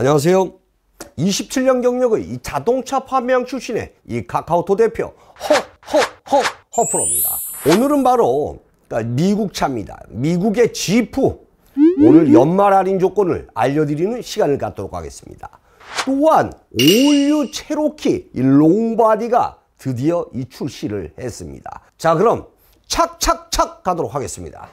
안녕하세요. 27년 경력의 이 자동차 판매왕 출신의 이 카카오토 대표 허허허 허프로입니다. 오늘은 바로 그러니까 미국 차입니다. 미국의 지프 오늘 연말 할인 조건을 알려드리는 시간을 갖도록 하겠습니다. 또한 올류 체로키 이 롱바디가 드디어 이 출시를 했습니다. 자 그럼 착착착 가도록 하겠습니다.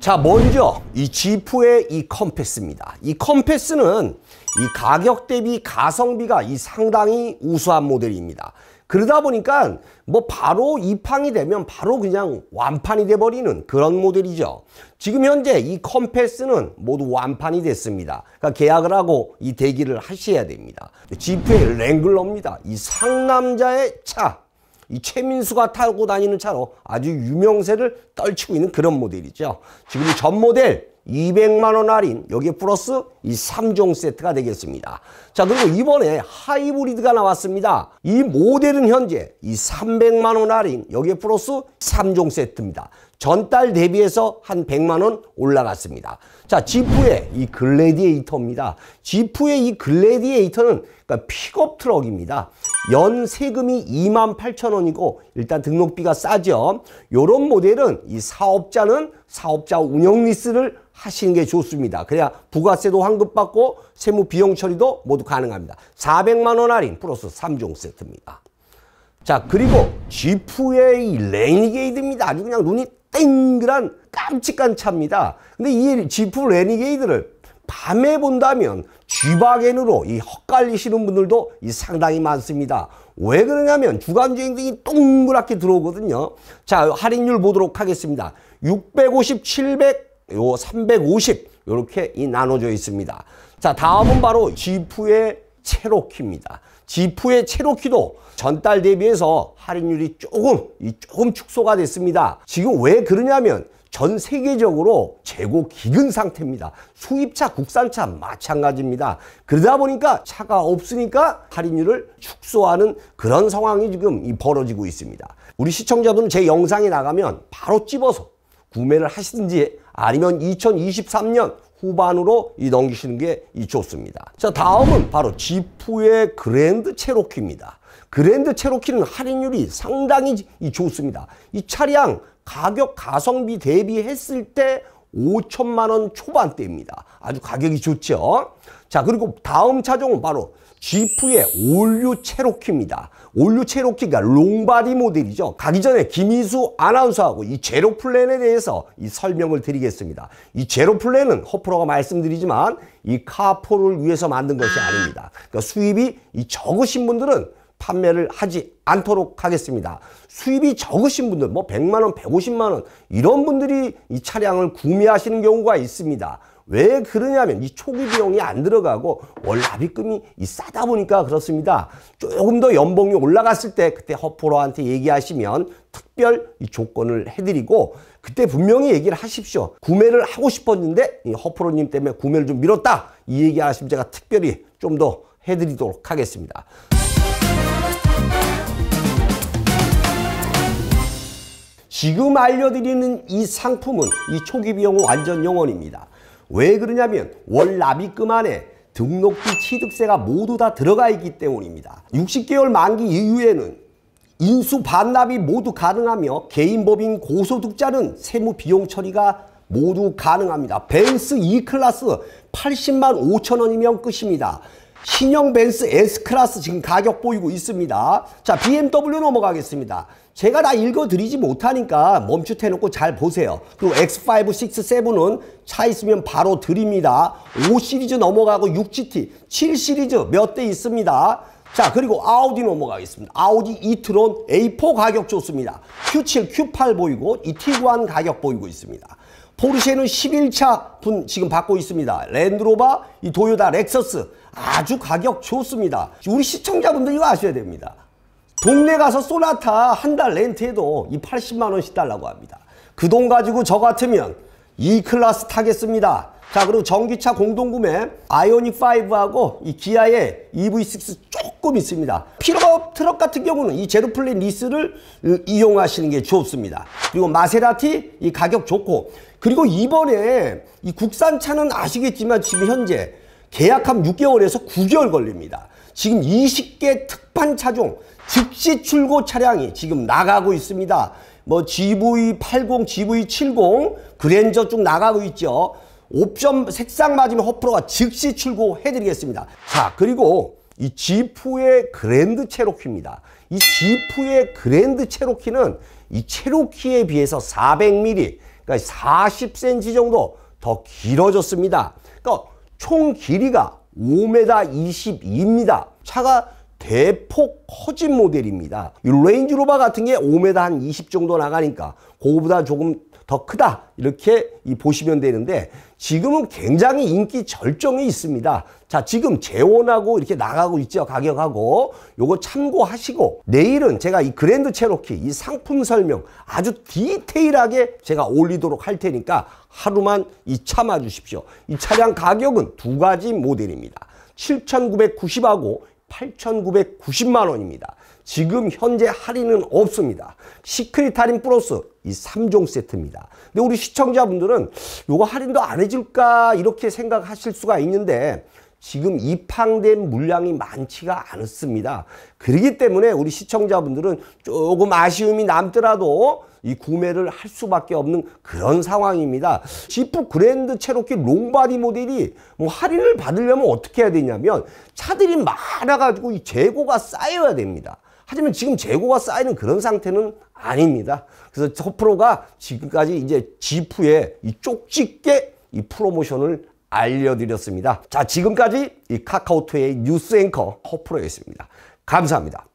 자 먼저 이 지프의 이 컴패스입니다 이 컴패스는 이 가격 대비 가성비가 이 상당히 우수한 모델입니다 그러다 보니까 뭐 바로 입항이 되면 바로 그냥 완판이 돼버리는 그런 모델이죠 지금 현재 이 컴패스는 모두 완판이 됐습니다 그러니까 계약을 하고 이 대기를 하셔야 됩니다 지프의 랭글러입니다 이 상남자의 차이 최민수가 타고 다니는 차로 아주 유명세를 떨치고 있는 그런 모델이죠. 지금 전 모델 200만원 할인 여기에 플러스 이 3종 세트가 되겠습니다 자 그리고 이번에 하이브리드가 나왔습니다 이 모델은 현재 이 300만원 할인 여기에 플러스 3종 세트입니다 전달 대비해서 한 100만원 올라갔습니다 자 지프의 이 글래디에이터입니다 지프의 이 글래디에이터는 그러니까 픽업 트럭입니다 연 세금이 2만 8천 원이고 일단 등록비가 싸죠. 요런 모델은 이 사업자는 사업자 운영 리스를 하시는 게 좋습니다. 그래야 부가세도 환급받고 세무 비용 처리도 모두 가능합니다. 400만 원 할인 플러스 3종 세트입니다. 자 그리고 지프의 레니게이드입니다. 아주 그냥 눈이 땡그란 깜찍한 차입니다. 근데 이 지프 레니게이드를 밤에 본다면 쥐바겐으로 이 헛갈리시는 분들도 이 상당히 많습니다. 왜 그러냐면 주간주행 등이 동그랗게 들어오거든요. 자, 할인율 보도록 하겠습니다. 650, 700, 요 350, 이렇게이 나눠져 있습니다. 자, 다음은 바로 지프의 체로키입니다. 지프의 체로키도 전달 대비해서 할인율이 조금, 이 조금 축소가 됐습니다. 지금 왜 그러냐면 전 세계적으로 재고 기근 상태입니다. 수입차, 국산차 마찬가지입니다. 그러다 보니까 차가 없으니까 할인율을 축소하는 그런 상황이 지금 벌어지고 있습니다. 우리 시청자분은 제 영상이 나가면 바로 찝어서 구매를 하시든지 아니면 2023년 후반으로 이 넘기시는 게 좋습니다. 자 다음은 바로 지프의 그랜드 체로키입니다. 그랜드 체로키는 할인율이 상당히 좋습니다. 이 차량 가격 가성비 대비했을 때 5천만 원 초반대입니다. 아주 가격이 좋죠. 자 그리고 다음 차종은 바로 지프의 올류 체로키입니다. 올류 체로키가 롱바디 모델이죠. 가기 전에 김희수 아나운서하고 이 제로 플랜에 대해서 이 설명을 드리겠습니다. 이 제로 플랜은 허프로가 말씀드리지만 이 카포를 위해서 만든 것이 아닙니다. 그러니까 수입이 이 적으신 분들은 판매를 하지 않도록 하겠습니다. 수입이 적으신 분들, 뭐 100만원, 150만원, 이런 분들이 이 차량을 구매하시는 경우가 있습니다. 왜 그러냐면 이 초기 비용이 안 들어가고 월 납입금이 싸다 보니까 그렇습니다. 조금 더 연봉이 올라갔을 때 그때 허프로한테 얘기하시면 특별 이 조건을 해드리고 그때 분명히 얘기를 하십시오. 구매를 하고 싶었는데 이 허프로님 때문에 구매를 좀 미뤘다. 이 얘기하시면 제가 특별히 좀 더 해드리도록 하겠습니다. 지금 알려드리는 이 상품은 이 초기 비용 완전 영원입니다. 왜 그러냐면 월 납입금 안에 등록비 취득세가 모두 다 들어가 있기 때문입니다. 60개월 만기 이후에는 인수 반납이 모두 가능하며 개인법인 고소득자는 세무 비용 처리가 모두 가능합니다. 벤스 e E클라스 80만 5천원이면 끝입니다. 신형 벤스 s 클라스 지금 가격 보이고 있습니다. 자 BMW 넘어가겠습니다. 제가 다 읽어드리지 못하니까 멈추해놓고 잘 보세요. 그리고 X5, 6, 7은 차 있으면 바로 드립니다. 5 시리즈 넘어가고 6GT, 7 시리즈 몇 대 있습니다. 자 그리고 아우디 넘어가겠습니다. 아우디 이트론 A4 가격 좋습니다. Q7, Q8 보이고 이 T1 가격 보이고 있습니다. 포르쉐는 11차 분 지금 받고 있습니다. 랜드로바이 도요다, 렉서스 아주 가격 좋습니다. 우리 시청자분들 이거 아셔야 됩니다. 동네 가서 소나타 한 달 렌트해도 이 80만 원씩 달라고 합니다. 그 돈 가지고 저 같으면 이클라스 타겠습니다. 자 그리고 전기차 공동구매 아이오닉5하고 이 기아의 EV6 조금 있습니다 픽업 트럭 같은 경우는 이 제로플랜 리스를 이용하시는 게 좋습니다 그리고 마세라티 이 가격 좋고 그리고 이번에 이 국산차는 아시겠지만 지금 현재 계약한 6개월에서 9개월 걸립니다 지금 20개 특판 차종 즉시 출고 차량이 지금 나가고 있습니다 뭐 GV80, GV70 그랜저 쭉 나가고 있죠 옵션 색상 맞으면 허프로가 즉시 출고해드리겠습니다. 자 그리고 이 지프의 그랜드 체로키입니다. 이 지프의 그랜드 체로키는 이 체로키에 비해서 400mm, 그러니까 40cm 정도 더 길어졌습니다. 그러니까 총 길이가 5m 22입니다. 차가 대폭 커진 모델입니다. 이 레인지로버 같은 게 5m 한20 정도 나가니까 그거보다 조금 더 크다 이렇게 보시면 되는데 지금은 굉장히 인기 절정이 있습니다. 자 지금 재원하고 이렇게 나가고 있죠 가격하고 요거 참고하시고 내일은 제가 이 그랜드 체로키 이 상품 설명 아주 디테일하게 제가 올리도록 할 테니까 하루만 이 참아 주십시오. 이 차량 가격은 두 가지 모델입니다. 7,990하고 8,990만 원입니다. 지금 현재 할인은 없습니다. 시크릿 할인 플러스 이 3종 세트입니다. 근데 우리 시청자분들은 요거 할인도 안 해줄까 이렇게 생각하실 수가 있는데 지금 입항된 물량이 많지가 않습니다. 그렇기 때문에 우리 시청자분들은 조금 아쉬움이 남더라도 이 구매를 할 수밖에 없는 그런 상황입니다. 지프 그랜드 체로키 롱바디 모델이 뭐 할인을 받으려면 어떻게 해야 되냐면 차들이 많아가지고 이 재고가 쌓여야 됩니다. 하지만 지금 재고가 쌓이는 그런 상태는 아닙니다. 그래서 서프로가 지금까지 이제 지프에 이 쪽집게 이 프로모션을 알려드렸습니다. 자 지금까지 이 카카오톡의 뉴스 앵커 허프로였습니다. 감사합니다.